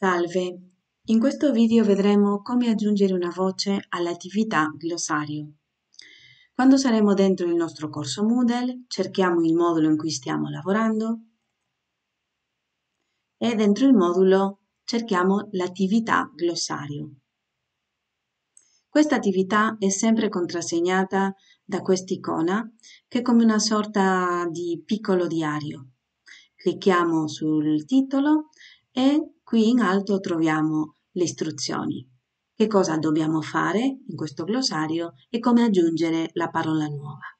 Salve, in questo video vedremo come aggiungere una voce all'attività glossario. Quando saremo dentro il nostro corso Moodle, cerchiamo il modulo in cui stiamo lavorando e dentro il modulo cerchiamo l'attività glossario. Questa attività è sempre contrassegnata da quest'icona che è come una sorta di piccolo diario. Clicchiamo sul titolo e Qui in alto troviamo le istruzioni. Che cosa dobbiamo fare in questo glossario e come aggiungere la parola nuova.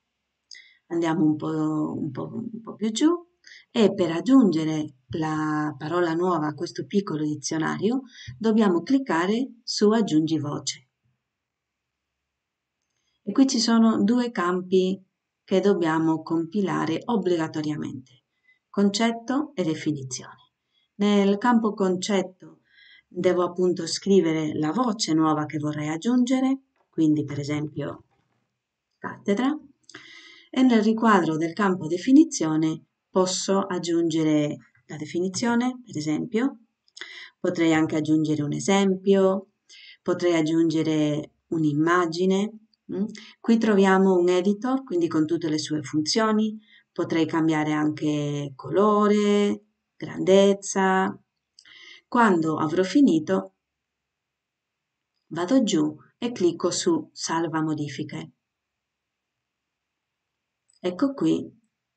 Andiamo un po', un po', un po più giù e per aggiungere la parola nuova a questo piccolo dizionario dobbiamo cliccare su aggiungi voce. E qui ci sono due campi che dobbiamo compilare obbligatoriamente, concetto e definizione. Nel campo concetto devo appunto scrivere la voce nuova che vorrei aggiungere, quindi per esempio cattedra, e nel riquadro del campo definizione posso aggiungere la definizione, per esempio, potrei anche aggiungere un esempio, potrei aggiungere un'immagine. Mm. Qui troviamo un editor, quindi con tutte le sue funzioni, potrei cambiare anche colore, grandezza. Quando avrò finito, vado giù e clicco su Salva modifiche. Ecco qui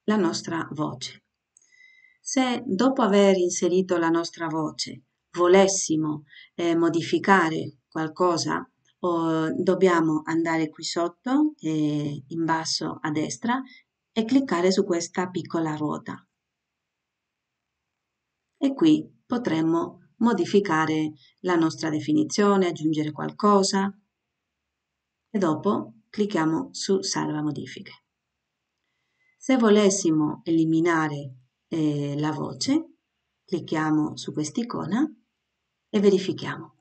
la nostra voce. Se dopo aver inserito la nostra voce volessimo eh, modificare qualcosa, o dobbiamo andare qui sotto, eh, in basso a destra, e cliccare su questa piccola ruota e qui potremmo modificare la nostra definizione, aggiungere qualcosa e dopo clicchiamo su salva modifiche. Se volessimo eliminare eh, la voce, clicchiamo su quest'icona e verifichiamo.